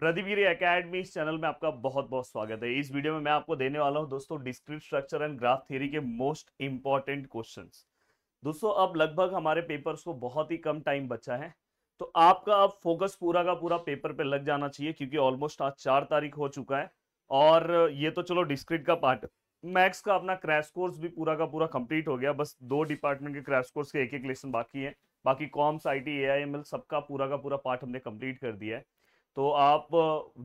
प्रदीपगिरी academy इस channel में आपका बहुत बहुत स्वागत है इस वीडियो में मैं आपको देने वाला हूं दोस्तों discrete structure and graph theory के मोस्ट इंपॉर्टेंट क्वेश्चंस दोस्तों अब लगभग हमारे पेपर्स को बहुत ही कम टाइम बचा है तो आपका अब फोकस पूरा का पूरा पेपर पे लग जाना चाहिए क्योंकि ऑलमोस्ट आज चार तारीख हो चुका है और ये तो चलो डिस्क्रिट का पार्ट मैथ्स का अपना क्रैश कोर्स भी पूरा का पूरा कंप्लीट हो गया बस दो डिपार्टमेंट के क्रैश कोर्स के एक एक लेसन बाकी है बाकी कॉम्स आई टी सबका पूरा का पूरा पार्ट हमने कंप्लीट कर दिया है तो आप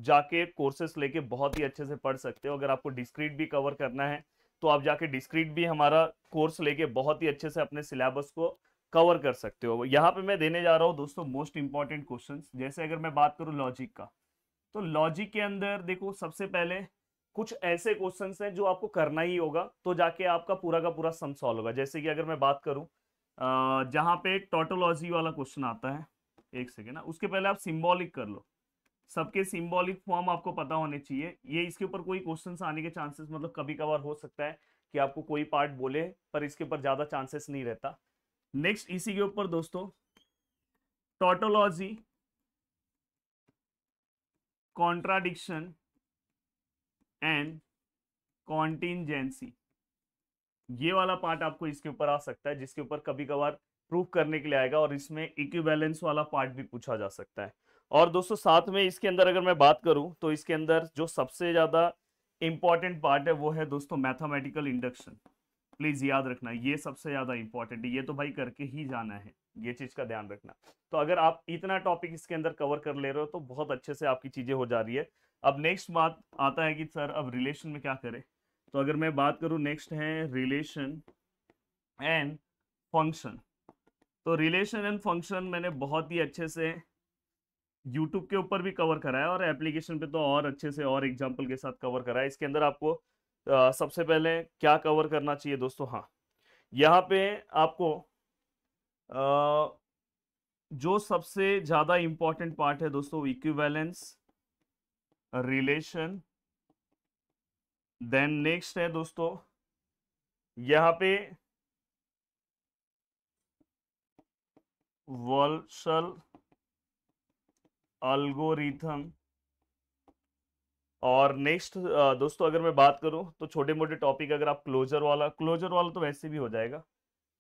जाके कोर्सेस लेके बहुत ही अच्छे से पढ़ सकते हो अगर आपको डिस्क्रीट भी कवर करना है तो आप जाके डिस्क्रीट भी हमारा कोर्स लेके बहुत ही अच्छे से अपने सिलेबस को कवर कर सकते हो यहाँ पे मैं देने जा रहा हूँ दोस्तों मोस्ट इंपॉर्टेंट क्वेश्चन जैसे अगर मैं बात करूँ लॉजिक का तो लॉजिक के अंदर देखो सबसे पहले कुछ ऐसे क्वेश्चंस हैं जो आपको करना ही होगा तो जाके आपका पूरा का पूरा सम सॉल्व होगा जैसे कि अगर मैं बात करूं जहां पे टोटोलॉजी वाला क्वेश्चन आता है एक सेकेंड ना उसके पहले आप सिम्बॉलिक कर लो सबके सिंबॉलिक फॉर्म आपको पता होने चाहिए ये इसके ऊपर कोई क्वेश्चन आने के चांसेस मतलब कभी कभार हो सकता है कि आपको कोई पार्ट बोले पर इसके ऊपर ज्यादा चांसेस नहीं रहता नेक्स्ट इसी के ऊपर दोस्तों टोटोलॉजी कॉन्ट्राडिक्शन एंड कॉन्टीजेंसी ये वाला पार्ट आपको इसके ऊपर आ सकता है जिसके ऊपर कभी कभार प्रूफ करने के लिए आएगा और इसमें इक्विबैलेंस वाला पार्ट भी पूछा जा सकता है और दोस्तों साथ में इसके अंदर अगर मैं बात करूं तो इसके अंदर जो सबसे ज़्यादा इम्पॉर्टेंट पार्ट है वो है दोस्तों मैथमेटिकल इंडक्शन प्लीज़ याद रखना ये सबसे ज़्यादा इम्पॉर्टेंट है ये तो भाई करके ही जाना है ये चीज़ का ध्यान रखना तो अगर आप इतना टॉपिक इसके अंदर कवर कर ले रहे हो तो बहुत अच्छे से आपकी चीज़ें हो जा रही है अब नेक्स्ट बात आता है कि सर अब रिलेशन में क्या करें तो अगर मैं बात करूँ नेक्स्ट है रिलेशन एंड फंक्शन तो रिलेशन एंड फंक्शन मैंने बहुत ही अच्छे से यूट्यूब के ऊपर भी कवर करा है और एप्लीकेशन पे तो और अच्छे से और एग्जाम्पल के साथ कवर करा है इसके अंदर आपको आ, सबसे पहले क्या कवर करना चाहिए दोस्तों हाँ यहाँ पे आपको आ, जो सबसे ज़्यादा इंपॉर्टेंट पार्ट है दोस्तों इक्विवेलेंस रिलेशन देन नेक्स्ट है दोस्तों यहाँ पे वर्सल अल्गोरिथम और नेक्स्ट दोस्तों अगर मैं बात करूं तो छोटे मोटे टॉपिक अगर आप क्लोजर वाला क्लोजर वाला तो वैसे भी हो जाएगा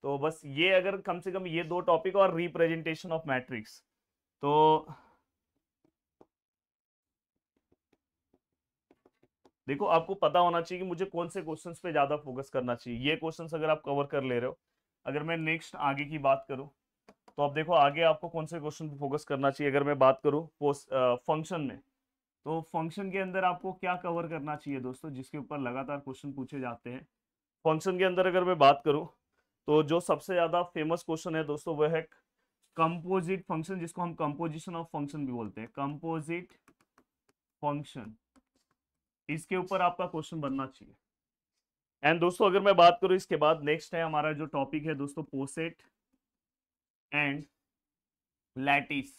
तो बस ये अगर कम से कम ये दो टॉपिक और रिप्रेजेंटेशन ऑफ मैट्रिक्स तो देखो आपको पता होना चाहिए कि मुझे कौन से क्वेश्चंस पे ज़्यादा फोकस करना चाहिए ये क्वेश्चंस अगर आप कवर कर ले रहे हो अगर मैं नेक्स्ट आगे की बात करूं तो अब देखो आगे आपको कौन से क्वेश्चन पे फोकस करना चाहिए अगर मैं बात करूँ फंक्शन में तो फंक्शन के अंदर आपको क्या कवर करना चाहिए दोस्तों जिसके ऊपर लगातार क्वेश्चन पूछे जाते हैं फंक्शन के अंदर अगर मैं बात करूँ तो जो सबसे ज़्यादा फेमस क्वेश्चन है दोस्तों वह है कंपोजिट फंक्शन जिसको हम कंपोजिशन ऑफ फंक्शन भी बोलते हैं कंपोजिट फंक्शन इसके ऊपर आपका क्वेश्चन बनना चाहिए एंड दोस्तों अगर मैं बात करूं इसके बाद नेक्स्ट है हमारा जो टॉपिक है दोस्तों पोसेट एंड लैटिस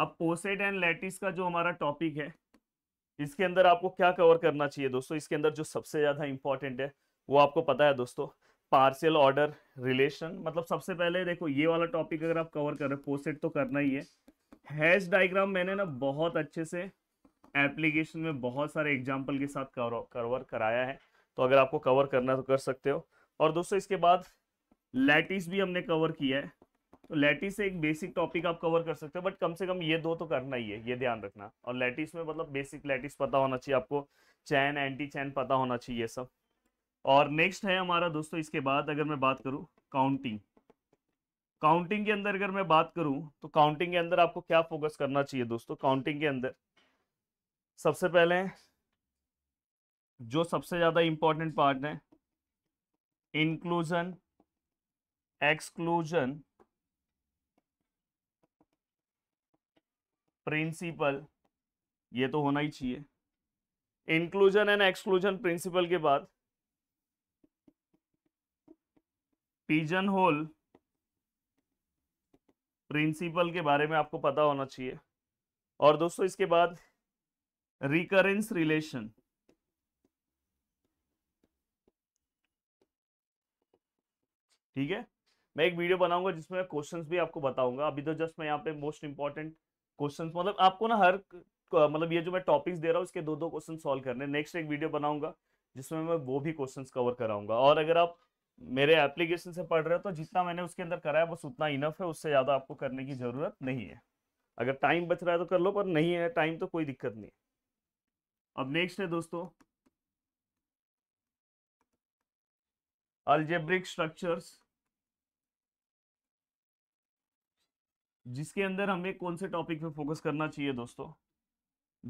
अब पोसेट एंड लैटिस का जो हमारा टॉपिक है इसके अंदर आपको क्या कवर करना चाहिए दोस्तों इसके अंदर जो सबसे ज्यादा इंपॉर्टेंट है वो आपको पता है दोस्तों पार्सियल ऑर्डर रिलेशन मतलब सबसे पहले देखो ये वाला टॉपिक अगर आप कवर कर रहे हो पोसेट तो करना ही है हैज डायग्राम मैंने ना बहुत अच्छे से एप्लीकेशन में बहुत सारे एग्जाम्पल के साथ कवर कराया है तो अगर आपको कवर करना तो कर सकते हो और दोस्तों इसके बाद लैटिस भी हमने कवर किया है तो लैटिस से एक बेसिक टॉपिक आप कवर कर सकते हो बट कम से कम ये दो तो करना ही है ये ध्यान रखना और लैटिस में मतलब बेसिक लैटिस पता होना चाहिए आपको चैन एंटी चैन पता होना चाहिए सब और नेक्स्ट है हमारा दोस्तों इसके बाद अगर मैं बात करूँ काउंटिंग काउंटिंग के अंदर अगर मैं बात करूं तो काउंटिंग के अंदर आपको क्या फोकस करना चाहिए दोस्तों काउंटिंग के अंदर सबसे पहले जो सबसे ज़्यादा इंपॉर्टेंट पार्ट है इंक्लूजन एक्सक्लूजन प्रिंसिपल ये तो होना ही चाहिए इंक्लूजन एंड एक्सक्लूजन प्रिंसिपल के बाद पीजन होल प्रिंसिपल के बारे में आपको पता होना चाहिए और दोस्तों इसके बाद रिकरेंस रिलेशन ठीक है मैं एक वीडियो बनाऊंगा जिसमें मैं क्वेश्चंस भी आपको बताऊंगा अभी तो जस्ट मैं यहाँ पे मोस्ट इंपॉर्टेंट क्वेश्चंस मतलब आपको ना हर मतलब ये जो मैं टॉपिक्स दे रहा हूँ इसके दो दो क्वेश्चन सॉल्व करने नेक्स्ट एक वीडियो बनाऊंगा जिसमें मैं वो भी क्वेश्चन कवर कराऊंगा और अगर आप मेरे एप्लीकेशन से पढ़ रहे हो तो जितना मैंने उसके अंदर कराया बस उतना इनफ है उससे ज़्यादा आपको करने की ज़रूरत नहीं है अगर टाइम बच रहा है तो कर लो पर नहीं है टाइम तो कोई दिक्कत नहीं अब नेक्स्ट है दोस्तों अल्जेब्रिक स्ट्रक्चर्स जिसके अंदर हमें कौन से टॉपिक पे फोकस करना चाहिए दोस्तों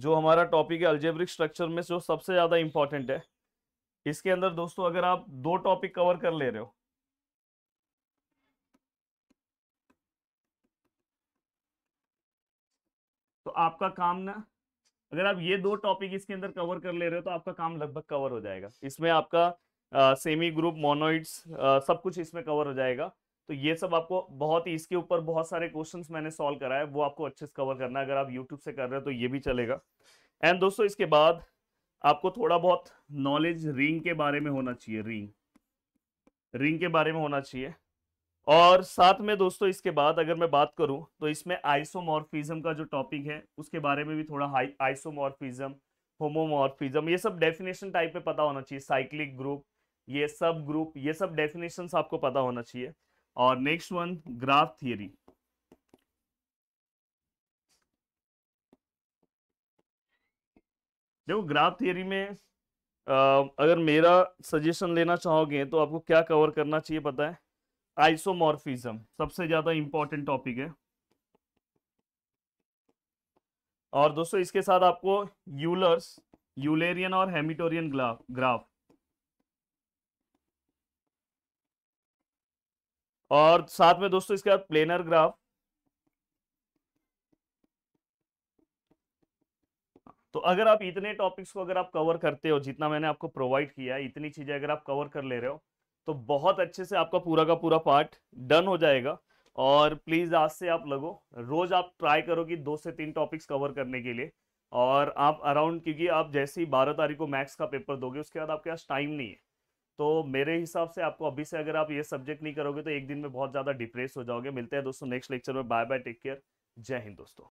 जो हमारा टॉपिक है अल्जेब्रिक स्ट्रक्चर में जो सबसे ज़्यादा इंपॉर्टेंट है इसके अंदर दोस्तों अगर आप दो टॉपिक कवर कर ले रहे हो तो आपका काम ना अगर आप ये दो टॉपिक इसके अंदर कवर कर ले रहे हो तो आपका काम लगभग कवर हो जाएगा इसमें आपका आ, सेमी ग्रुप मोनोइड्स सब कुछ इसमें कवर हो जाएगा तो ये सब आपको बहुत ही इसके ऊपर बहुत सारे क्वेश्चंस मैंने सॉल्व करा है वो आपको अच्छे से कवर करना है अगर आप यूट्यूब से कर रहे हो तो ये भी चलेगा एंड दोस्तों इसके बाद आपको थोड़ा बहुत नॉलेज रिंग के बारे में होना चाहिए रिंग रिंग के बारे में होना चाहिए और साथ में दोस्तों इसके बाद अगर मैं बात करूं तो इसमें आइसोमॉर्फिज्म का जो टॉपिक है उसके बारे में भी थोड़ा हाई आइसोमॉर्फिज्म होमोमॉर्फिज्म ये सब डेफिनेशन टाइप में पता होना चाहिए साइक्लिक ग्रुप ये सब ग्रुप ये सब डेफिनेशन आपको पता होना चाहिए और नेक्स्ट वन ग्राफ थियरी देखो ग्राफ थियरी में आ, अगर मेरा सजेशन लेना चाहोगे तो आपको क्या कवर करना चाहिए पता है आइसोमॉर्फिज्म सबसे ज्यादा इंपॉर्टेंट टॉपिक है और दोस्तों इसके साथ आपको यूलर्स यूलेरियन और हेमिटोरियन ग्राफ और साथ में दोस्तों इसके बाद प्लेनर ग्राफ तो अगर आप इतने टॉपिक्स को अगर आप कवर करते हो जितना मैंने आपको प्रोवाइड किया है इतनी चीजें अगर आप कवर कर ले रहे हो तो बहुत अच्छे से आपका पूरा का पूरा पार्ट डन हो जाएगा और प्लीज आज से आप लगो रोज आप ट्राई करो कि दो से तीन टॉपिक्स कवर करने के लिए और आप अराउंड क्योंकि आप जैसे ही बारह तारीख को मैथ्स का पेपर दोगे उसके बाद आपके पास टाइम नहीं है तो मेरे हिसाब से आपको अभी से अगर आप ये सब्जेक्ट नहीं करोगे तो एक दिन में बहुत ज़्यादा डिप्रेस हो जाओगे मिलते हैं दोस्तों नेक्स्ट लेक्चर में बाय बाय टेक केयर जय हिंद दोस्तों